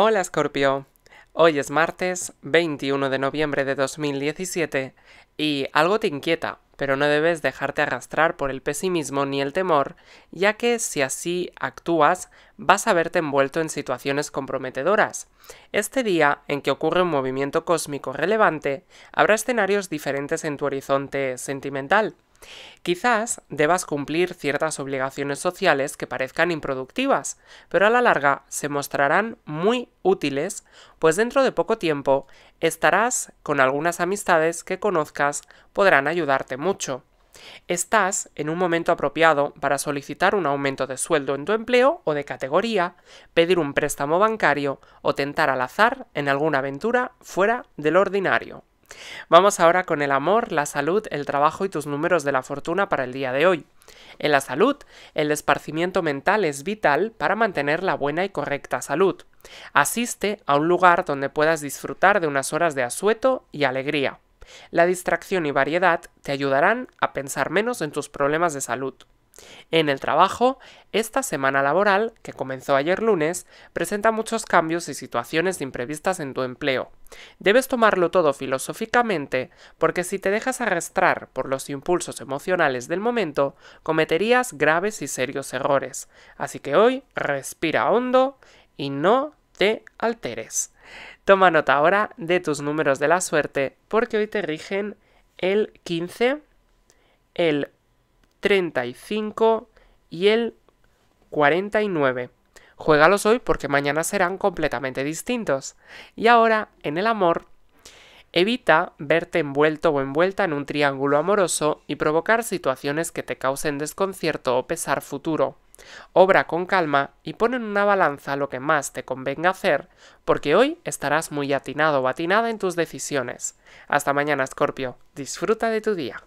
Hola Scorpio, hoy es martes 21 de noviembre de 2017 y algo te inquieta, pero no debes dejarte arrastrar por el pesimismo ni el temor, ya que si así actúas vas a verte envuelto en situaciones comprometedoras. Este día, en que ocurre un movimiento cósmico relevante, habrá escenarios diferentes en tu horizonte sentimental. Quizás debas cumplir ciertas obligaciones sociales que parezcan improductivas, pero a la larga se mostrarán muy útiles, pues dentro de poco tiempo estarás con algunas amistades que conozcas podrán ayudarte mucho. Estás en un momento apropiado para solicitar un aumento de sueldo en tu empleo o de categoría, pedir un préstamo bancario o tentar al azar en alguna aventura fuera del ordinario. Vamos ahora con el amor, la salud, el trabajo y tus números de la fortuna para el día de hoy. En la salud, el esparcimiento mental es vital para mantener la buena y correcta salud. Asiste a un lugar donde puedas disfrutar de unas horas de asueto y alegría. La distracción y variedad te ayudarán a pensar menos en tus problemas de salud. En el trabajo, esta semana laboral, que comenzó ayer lunes, presenta muchos cambios y situaciones imprevistas en tu empleo. Debes tomarlo todo filosóficamente porque si te dejas arrastrar por los impulsos emocionales del momento, cometerías graves y serios errores. Así que hoy respira hondo y no te alteres. Toma nota ahora de tus números de la suerte porque hoy te rigen el 15, el 35 y el 49. Juégalos hoy porque mañana serán completamente distintos. Y ahora, en el amor, evita verte envuelto o envuelta en un triángulo amoroso y provocar situaciones que te causen desconcierto o pesar futuro. Obra con calma y pon en una balanza lo que más te convenga hacer, porque hoy estarás muy atinado o atinada en tus decisiones. Hasta mañana, Scorpio. Disfruta de tu día.